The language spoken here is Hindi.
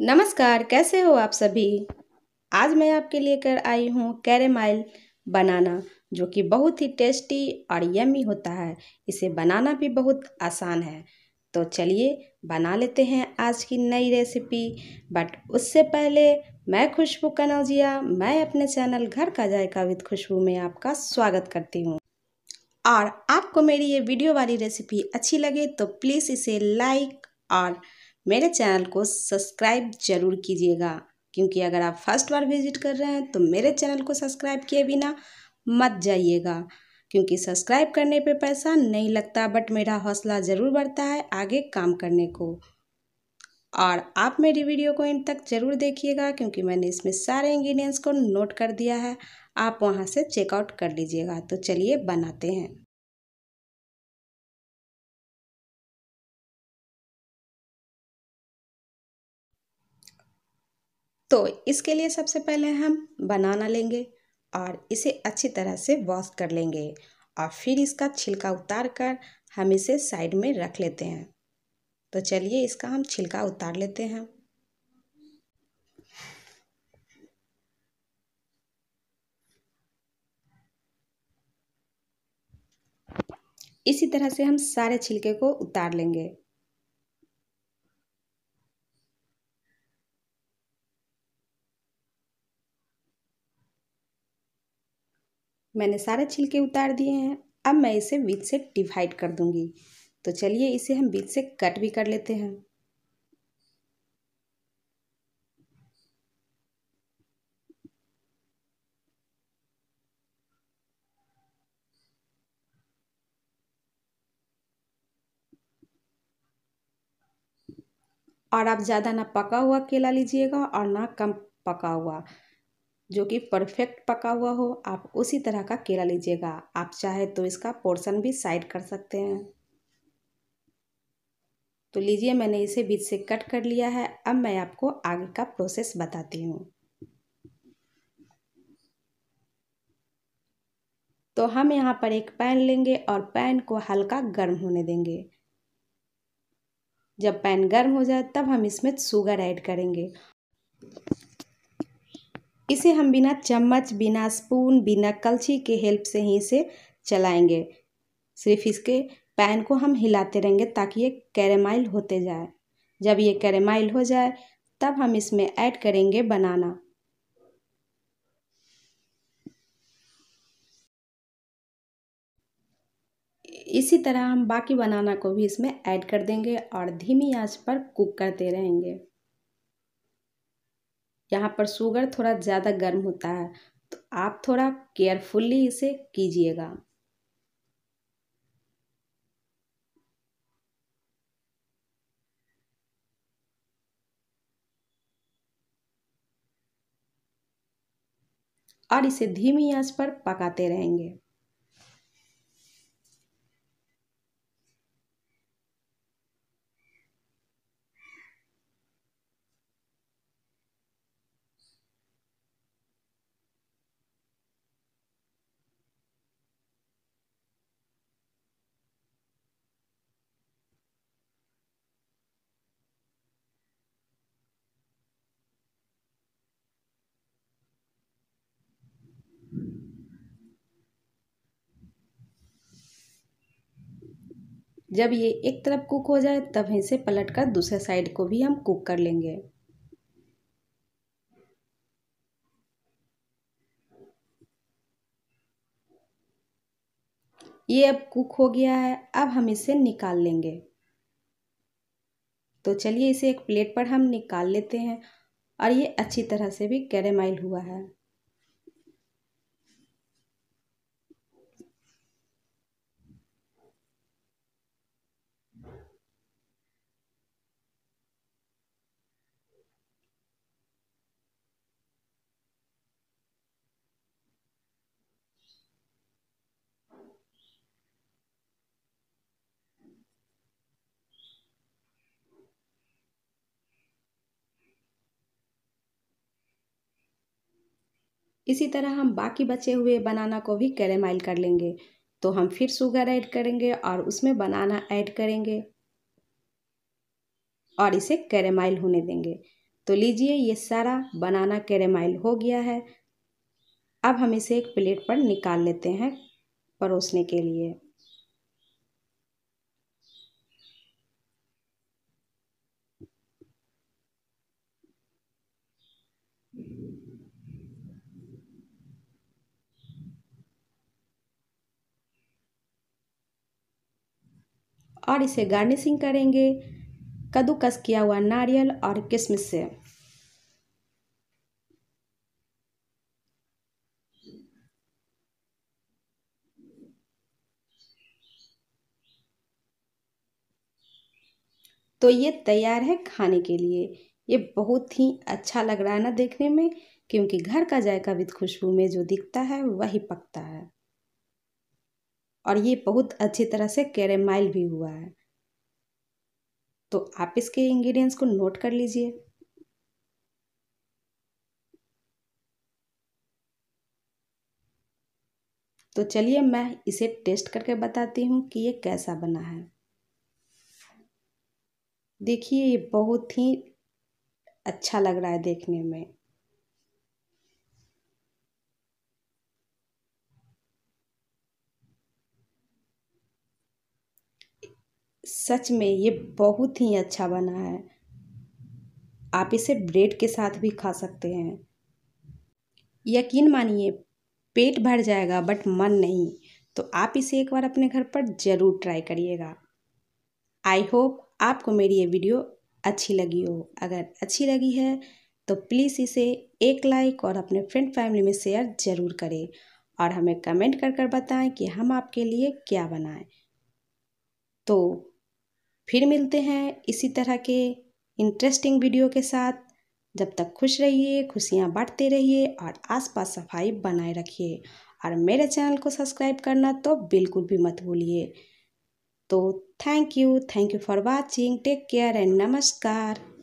नमस्कार कैसे हो आप सभी आज मैं आपके लिए कर आई हूँ कैरेमाइल बनाना जो कि बहुत ही टेस्टी और यमी होता है इसे बनाना भी बहुत आसान है तो चलिए बना लेते हैं आज की नई रेसिपी बट उससे पहले मैं खुशबू कनौजिया मैं अपने चैनल घर का जायका विद खुशबू में आपका स्वागत करती हूँ और आपको मेरी ये वीडियो वाली रेसिपी अच्छी लगे तो प्लीज़ इसे लाइक और मेरे चैनल को सब्सक्राइब जरूर कीजिएगा क्योंकि अगर आप फर्स्ट बार विजिट कर रहे हैं तो मेरे चैनल को सब्सक्राइब किए बिना मत जाइएगा क्योंकि सब्सक्राइब करने पे पैसा नहीं लगता बट मेरा हौसला ज़रूर बढ़ता है आगे काम करने को और आप मेरी वीडियो को इन तक ज़रूर देखिएगा क्योंकि मैंने इसमें सारे इंग्रेडिएंट्स को नोट कर दिया है आप वहाँ से चेकआउट कर लीजिएगा तो चलिए बनाते हैं तो इसके लिए सबसे पहले हम बनाना लेंगे और इसे अच्छी तरह से वॉश कर लेंगे और फिर इसका छिलका उतार कर हम इसे साइड में रख लेते हैं तो चलिए इसका हम छिलका उतार लेते हैं इसी तरह से हम सारे छिलके को उतार लेंगे मैंने सारे छिलके उतार दिए हैं अब मैं इसे बीच से डिवाइड कर दूंगी तो चलिए इसे हम बीच से कट भी कर लेते हैं और आप ज़्यादा ना पका हुआ केला लीजिएगा और ना कम पका हुआ जो कि परफेक्ट पका हुआ हो आप उसी तरह का केला लीजिएगा आप चाहे तो इसका पोर्शन भी साइड कर सकते हैं तो लीजिए मैंने इसे बीच से कट कर लिया है अब मैं आपको आगे का प्रोसेस बताती हूँ तो हम यहाँ पर एक पैन लेंगे और पैन को हल्का गर्म होने देंगे जब पैन गर्म हो जाए तब हम इसमें शुगर ऐड करेंगे इसे हम बिना चम्मच बिना स्पून बिना कलछी के हेल्प से ही इसे चलाएंगे सिर्फ इसके पैन को हम हिलाते रहेंगे ताकि ये कैरेमाइल होते जाए जब ये कैरेमाइल हो जाए तब हम इसमें ऐड करेंगे बनाना इसी तरह हम बाकी बनाना को भी इसमें ऐड कर देंगे और धीमी आंच पर कुक करते रहेंगे यहाँ पर शुगर थोड़ा ज़्यादा गर्म होता है तो आप थोड़ा केयरफुल्ली इसे कीजिएगा और इसे धीमी आंच पर पकाते रहेंगे जब ये एक तरफ कुक हो जाए तब इसे पलट कर दूसरे साइड को भी हम कुक कर लेंगे ये अब कुक हो गया है अब हम इसे निकाल लेंगे तो चलिए इसे एक प्लेट पर हम निकाल लेते हैं और ये अच्छी तरह से भी कैरेमाइल हुआ है इसी तरह हम बाकी बचे हुए बनाना को भी कैरेमाइल कर लेंगे तो हम फिर शुगर ऐड करेंगे और उसमें बनाना ऐड करेंगे और इसे कैरेमाइल होने देंगे तो लीजिए ये सारा बनाना कैरेमाइल हो गया है अब हम इसे एक प्लेट पर निकाल लेते हैं परोसने के लिए और इसे गार्निशिंग करेंगे कद्दूकस किया हुआ नारियल और किशमिश से तो ये तैयार है खाने के लिए ये बहुत ही अच्छा लग रहा है ना देखने में क्योंकि घर का जायका विद खुशबू में जो दिखता है वही पकता है और ये बहुत अच्छी तरह से कैरेमाइल भी हुआ है तो आप इसके इंग्रेडिएंट्स को नोट कर लीजिए तो चलिए मैं इसे टेस्ट करके बताती हूँ कि ये कैसा बना है देखिए ये बहुत ही अच्छा लग रहा है देखने में सच में ये बहुत ही अच्छा बना है आप इसे ब्रेड के साथ भी खा सकते हैं यकीन मानिए पेट भर जाएगा बट मन नहीं तो आप इसे एक बार अपने घर पर ज़रूर ट्राई करिएगा आई होप आपको मेरी ये वीडियो अच्छी लगी हो अगर अच्छी लगी है तो प्लीज़ इसे एक लाइक और अपने फ्रेंड फैमिली में शेयर ज़रूर करें और हमें कमेंट कर कर बताएं कि हम आपके लिए क्या बनाएं तो फिर मिलते हैं इसी तरह के इंटरेस्टिंग वीडियो के साथ जब तक खुश रहिए खुशियाँ बांटते रहिए और आसपास सफाई बनाए रखिए और मेरे चैनल को सब्सक्राइब करना तो बिल्कुल भी मत भूलिए तो thank you thank you for watching take care and नमस्कार